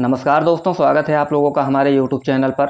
नमस्कार दोस्तों स्वागत है आप लोगों का हमारे यूट्यूब चैनल पर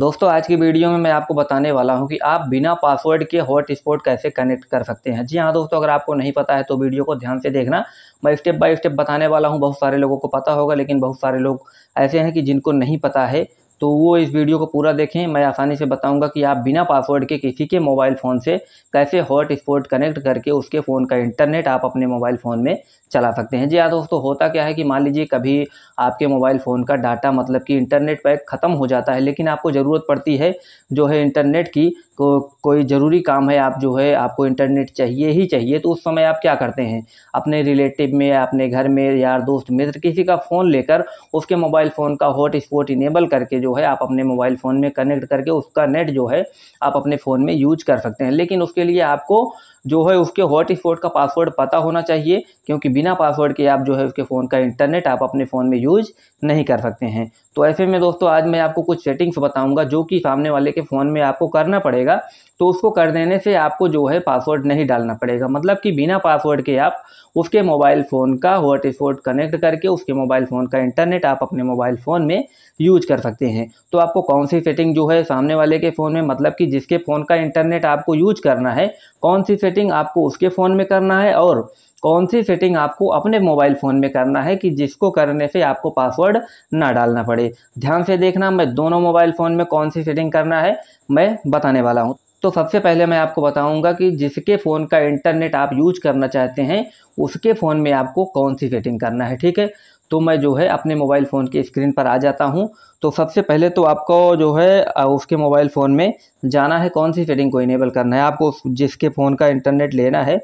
दोस्तों आज की वीडियो में मैं आपको बताने वाला हूं कि आप बिना पासवर्ड के हॉटस्पॉट कैसे कनेक्ट कर सकते हैं जी हाँ दोस्तों अगर आपको नहीं पता है तो वीडियो को ध्यान से देखना मैं स्टेप बाय स्टेप बताने वाला हूं बहुत सारे लोगों को पता होगा लेकिन बहुत सारे लोग ऐसे हैं कि जिनको नहीं पता है तो वो इस वीडियो को पूरा देखें मैं आसानी से बताऊंगा कि आप बिना पासवर्ड के किसी के मोबाइल फ़ोन से कैसे हॉट स्पॉट कनेक्ट करके उसके फ़ोन का इंटरनेट आप अपने मोबाइल फ़ोन में चला सकते हैं जी हाँ दोस्तों होता क्या है कि मान लीजिए कभी आपके मोबाइल फ़ोन का डाटा मतलब कि इंटरनेट पैक ख़त्म हो जाता है लेकिन आपको ज़रूरत पड़ती है जो है इंटरनेट की को कोई ज़रूरी काम है आप जो है आपको इंटरनेट चाहिए ही चाहिए तो उस समय आप क्या करते हैं अपने रिलेटिव में या अपने घर में यार दोस्त मित्र किसी का फ़ोन लेकर उसके मोबाइल फ़ोन का हॉट स्पॉट इनेबल करके जो है आप अपने मोबाइल फ़ोन में कनेक्ट करके उसका नेट जो है आप अपने फ़ोन में यूज कर सकते हैं लेकिन उसके लिए आपको जो है उसके हॉटस्पॉट का पासवर्ड पता होना चाहिए क्योंकि बिना पासवर्ड के आप जो है उसके फ़ोन का इंटरनेट आप अपने फ़ोन में यूज़ नहीं कर सकते हैं तो ऐसे में दोस्तों आज मैं आपको कुछ सेटिंग्स बताऊँगा जो कि सामने वाले के फ़ोन में आपको करना पड़ेगा तो उसको कर देने से आपको जो है पासवर्ड नहीं डालना पड़ेगा मतलब कि बिना पासवर्ड के आप उसके मोबाइल फ़ोन का हॉटस्पॉट कनेक्ट करके उसके मोबाइल फ़ोन का इंटरनेट आप अपने मोबाइल फ़ोन में यूज कर सकते हैं तो आपको कौन सी सेटिंग जो है सामने वाले के फ़ोन में मतलब कि जिसके फ़ोन का इंटरनेट आपको यूज करना है कौन सी सेटिंग आपको उसके फ़ोन में करना है और कौन सी सेटिंग आपको अपने मोबाइल फ़ोन में करना है कि जिसको करने से आपको पासवर्ड ना डालना पड़े ध्यान से देखना मैं दोनों मोबाइल फ़ोन में कौन सी सेटिंग करना है मैं बताने वाला हूँ तो सबसे पहले मैं आपको बताऊंगा कि जिसके फ़ोन का इंटरनेट आप यूज करना चाहते हैं उसके फ़ोन में आपको कौन सी सेटिंग करना है ठीक है तो मैं जो है अपने मोबाइल फ़ोन के स्क्रीन पर आ जाता हूं तो सबसे पहले तो आपको जो है उसके मोबाइल फ़ोन में जाना है कौन सी सेटिंग को इनेबल करना है आपको जिसके फ़ोन का इंटरनेट लेना है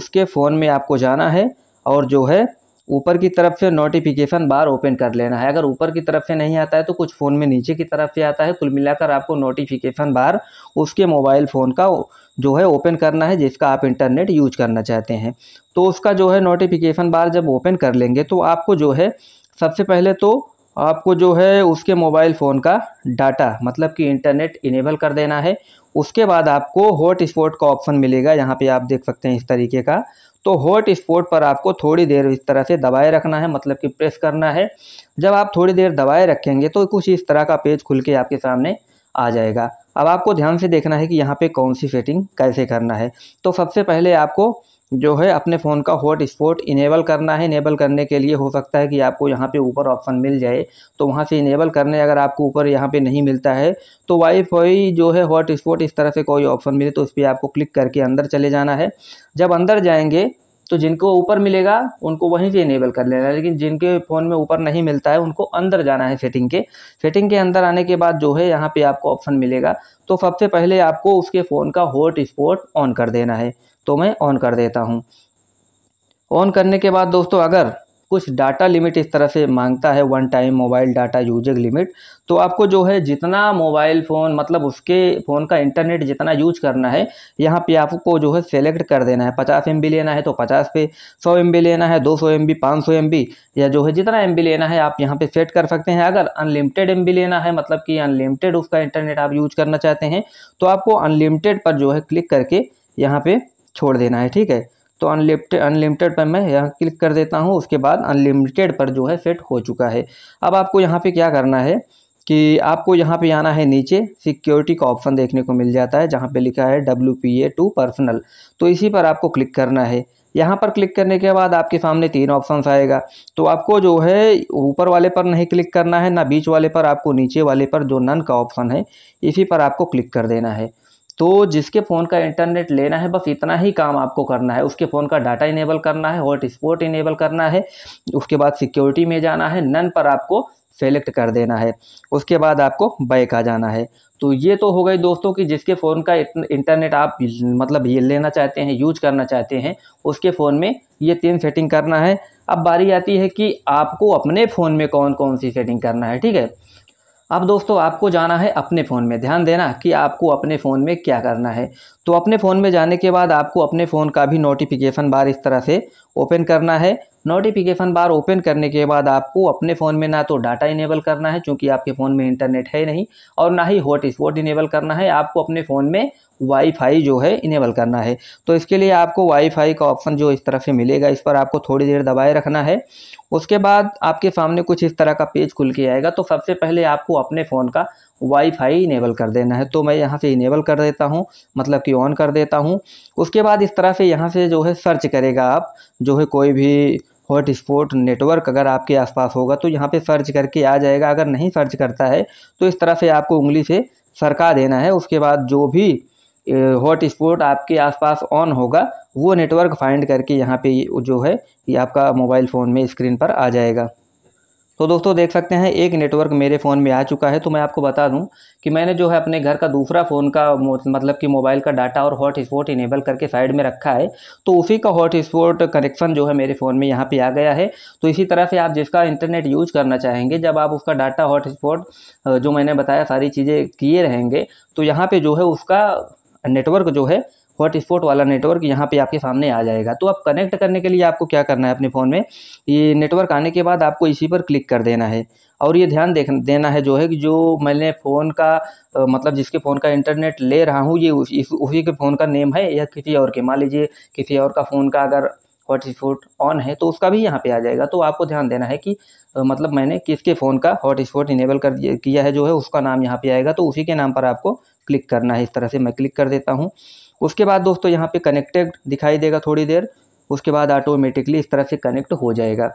उसके फ़ोन में आपको जाना है और जो है ऊपर की तरफ से नोटिफिकेशन बार ओपन कर लेना है अगर ऊपर की तरफ से नहीं आता है तो कुछ फ़ोन में नीचे की तरफ से आता है कुल मिलाकर आपको नोटिफिकेशन बार उसके मोबाइल फ़ोन का जो है ओपन करना है जिसका आप इंटरनेट यूज करना चाहते हैं तो उसका जो है नोटिफिकेशन बार जब ओपन कर लेंगे तो आपको जो है सबसे पहले तो आपको जो है उसके मोबाइल फ़ोन का डाटा मतलब कि इंटरनेट इनेबल कर देना है उसके बाद आपको हॉट स्पॉट का ऑप्शन मिलेगा यहाँ पे आप देख सकते हैं इस तरीके का तो हॉट स्पॉट पर आपको थोड़ी देर इस तरह से दबाए रखना है मतलब कि प्रेस करना है जब आप थोड़ी देर दबाए रखेंगे तो कुछ इस तरह का पेज खुल के आपके सामने आ जाएगा अब आपको ध्यान से देखना है कि यहाँ पे कौन सी सेटिंग कैसे करना है तो सबसे पहले आपको जो है अपने फ़ोन का हॉट स्पॉट इनेबल करना है इनेबल करने के लिए हो सकता है कि आपको यहाँ पे ऊपर ऑप्शन मिल जाए तो वहाँ से इनेबल करने अगर आपको ऊपर यहाँ पे नहीं मिलता है तो वाईफाई जो है हॉट स्पॉट इस तरह से कोई ऑप्शन मिले तो उस पर आपको क्लिक करके अंदर चले जाना है जब अंदर जाएंगे तो जिनको ऊपर मिलेगा उनको वहीं से इनेबल कर लेना है लेकिन जिनके फ़ोन में ऊपर नहीं मिलता है उनको अंदर जाना है सेटिंग के सेटिंग के अंदर आने के बाद जो है यहाँ पे आपको ऑप्शन मिलेगा तो सबसे पहले आपको उसके फ़ोन का हॉट स्पॉट ऑन कर देना है तो मैं ऑन कर देता हूँ ऑन करने के बाद दोस्तों अगर कुछ डाटा लिमिट इस तरह से मांगता है one time mobile data usage limit तो आपको जो है जितना मोबाइल फ़ोन मतलब उसके फ़ोन का इंटरनेट जितना यूज करना है यहाँ पे आपको जो है सेलेक्ट कर देना है पचास एम लेना है तो पचास पे सौ एम लेना है दो सौ एम बी बी या जो है जितना एम लेना है आप यहाँ पे सेट कर सकते हैं अगर अनलिमिटेड एम लेना है मतलब कि अनलिमिटेड उसका इंटरनेट आप यूज करना चाहते हैं तो आपको अनलिमिटेड पर जो है क्लिक करके यहाँ पे छोड़ देना है ठीक है तो अनलिमिटेड अनलिमिटेड पर मैं यहाँ क्लिक कर देता हूँ उसके बाद अनलिमिटेड पर जो है सेट हो चुका है अब आपको यहाँ पे क्या करना है कि आपको यहाँ पे आना है नीचे सिक्योरिटी का ऑप्शन देखने को मिल जाता है जहाँ पे लिखा है W P A two personal तो इसी पर आपको क्लिक करना है यहाँ पर क्लिक करने के बाद आपके सामने तीन ऑप्शंस आएगा तो आपको जो है ऊपर वाले पर नहीं क्लिक करना है ना बीच वाले पर आपको नीचे वाले पर जो नन का ऑप्शन है इसी पर आपको क्लिक कर देना है तो जिसके फ़ोन का इंटरनेट लेना है बस इतना ही काम आपको करना है उसके फ़ोन का डाटा इनेबल करना है हॉट स्पॉट इनेबल करना है उसके बाद सिक्योरिटी में जाना है नन पर आपको सेलेक्ट कर देना है उसके बाद आपको बैक आ जाना है तो ये तो हो गई दोस्तों कि जिसके फ़ोन का इंटरनेट आप मतलब ये लेना चाहते हैं यूज करना चाहते हैं उसके फ़ोन में ये तीन सेटिंग करना है अब बारी आती है कि आपको अपने फ़ोन में कौन कौन सी सेटिंग करना है ठीक है अब दोस्तों आपको जाना है अपने फ़ोन में ध्यान देना कि आपको अपने फ़ोन में क्या करना है तो अपने फ़ोन में जाने के बाद आपको अपने फ़ोन का भी नोटिफिकेशन बार इस तरह से ओपन करना है नोटिफिकेशन बार ओपन करने के बाद आपको अपने फ़ोन में ना तो डाटा इनेबल करना है क्योंकि आपके फ़ोन में इंटरनेट है नहीं और ना ही हॉट स्पॉट इनेबल करना है आपको अपने फ़ोन में वाईफाई जो है इनेबल करना है तो इसके लिए आपको वाईफाई का ऑप्शन जो इस तरह से मिलेगा इस पर आपको थोड़ी देर दबाए रखना है उसके बाद आपके सामने कुछ इस तरह का पेज खुल के आएगा तो सबसे पहले आपको अपने फ़ोन का वाईफाई इनेबल कर देना है तो मैं यहाँ से इनेबल कर देता हूँ मतलब कि ऑन कर देता हूँ उसके बाद इस तरह से यहाँ से जो है सर्च करेगा आप जो है कोई भी हॉटस्पॉट नेटवर्क अगर आपके आसपास होगा तो यहाँ पे सर्च करके आ जाएगा अगर नहीं सर्च करता है तो इस तरह से आपको उंगली से सरका देना है उसके बाद जो भी हॉटस्पॉट आपके आसपास ऑन होगा वो नेटवर्क फाइंड करके यहाँ पे जो है ये आपका मोबाइल फ़ोन में स्क्रीन पर आ जाएगा तो दोस्तों देख सकते हैं एक नेटवर्क मेरे फ़ोन में आ चुका है तो मैं आपको बता दूं कि मैंने जो है अपने घर का दूसरा फ़ोन का मतलब कि मोबाइल का डाटा और हॉट स्पॉट इनेबल करके साइड में रखा है तो उसी का हॉट स्पॉट कनेक्शन जो है मेरे फ़ोन में यहाँ पर आ गया है तो इसी तरह से आप जिसका इंटरनेट यूज करना चाहेंगे जब आप उसका डाटा हॉट स्पॉट जो मैंने बताया सारी चीज़ें किए रहेंगे तो यहाँ पर जो है उसका नेटवर्क जो है हॉटस्पॉट वाला नेटवर्क यहाँ पे आपके सामने आ जाएगा तो आप कनेक्ट करने के लिए आपको क्या करना है अपने फ़ोन में ये नेटवर्क आने के बाद आपको इसी पर क्लिक कर देना है और ये ध्यान देख देना है जो है कि जो मैंने फ़ोन का आ, मतलब जिसके फ़ोन का इंटरनेट ले रहा हूँ ये इस उसी के फ़ोन का नेम है या किसी और के मान लीजिए किसी और का फ़ोन का अगर हॉटस्पॉट ऑन है तो उसका भी यहाँ पे आ जाएगा तो आपको ध्यान देना है कि आ, मतलब मैंने किसके फ़ोन का हॉटस्पॉट इनेबल कर किया है जो है उसका नाम यहाँ पे आएगा तो उसी के नाम पर आपको क्लिक करना है इस तरह से मैं क्लिक कर देता हूँ उसके बाद दोस्तों यहाँ पे कनेक्टेड दिखाई देगा थोड़ी देर उसके बाद ऑटोमेटिकली इस तरह से कनेक्ट हो जाएगा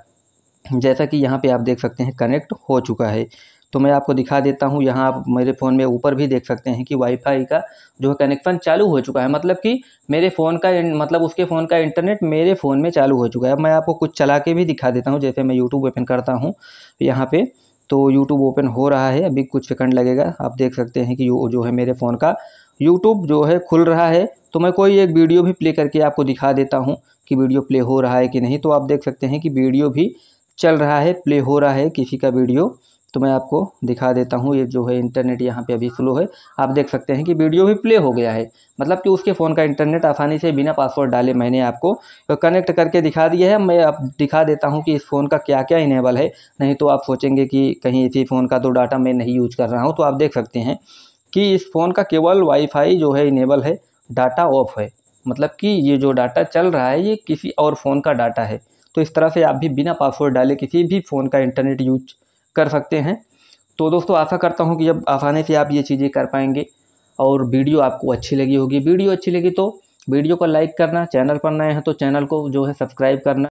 जैसा कि यहाँ पे आप देख सकते हैं कनेक्ट हो चुका है तो मैं आपको दिखा देता हूँ यहाँ आप मेरे फ़ोन में ऊपर भी देख सकते हैं कि वाईफाई का जो कनेक्शन चालू हो चुका है मतलब कि मेरे फ़ोन का मतलब उसके फ़ोन का इंटरनेट मेरे फ़ोन में चालू हो चुका है मैं आपको कुछ चला के भी दिखा देता हूँ जैसे मैं यूट्यूब ओपन करता हूँ यहाँ पर तो यूट्यूब ओपन हो रहा है अभी कुछ सेकंड लगेगा आप देख सकते हैं कि जो है मेरे फ़ोन का यूट्यूब जो है खुल रहा है तो मैं कोई एक वीडियो भी प्ले करके आपको दिखा देता हूँ कि वीडियो प्ले हो रहा है कि नहीं तो आप देख सकते हैं कि वीडियो भी चल रहा है प्ले हो रहा है किसी का वीडियो तो मैं आपको दिखा देता हूँ ये जो है इंटरनेट यहाँ पे अभी स्लो है आप देख सकते हैं कि वीडियो भी प्ले हो गया है मतलब कि उसके फ़ोन का इंटरनेट आसानी से बिना पासवर्ड डाले मैंने आपको तो कनेक्ट करके दिखा दिया है मैं अब दिखा देता हूँ कि इस फ़ोन का क्या क्या इनेबल है नहीं तो आप सोचेंगे कि कहीं इसी फ़ोन का तो डाटा मैं नहीं यूज कर रहा हूँ तो आप देख सकते हैं कि इस फ़ोन का केवल वाईफाई जो है इनेबल है डाटा ऑफ है मतलब कि ये जो डाटा चल रहा है ये किसी और फ़ोन का डाटा है तो इस तरह से आप भी बिना पासवर्ड डाले किसी भी फ़ोन का इंटरनेट यूज कर सकते हैं तो दोस्तों आशा करता हूँ कि जब आसानी से आप ये चीज़ें कर पाएंगे और वीडियो आपको अच्छी लगी होगी वीडियो अच्छी लगी तो वीडियो को लाइक करना चैनल पर नए हैं तो चैनल को जो है सब्सक्राइब करना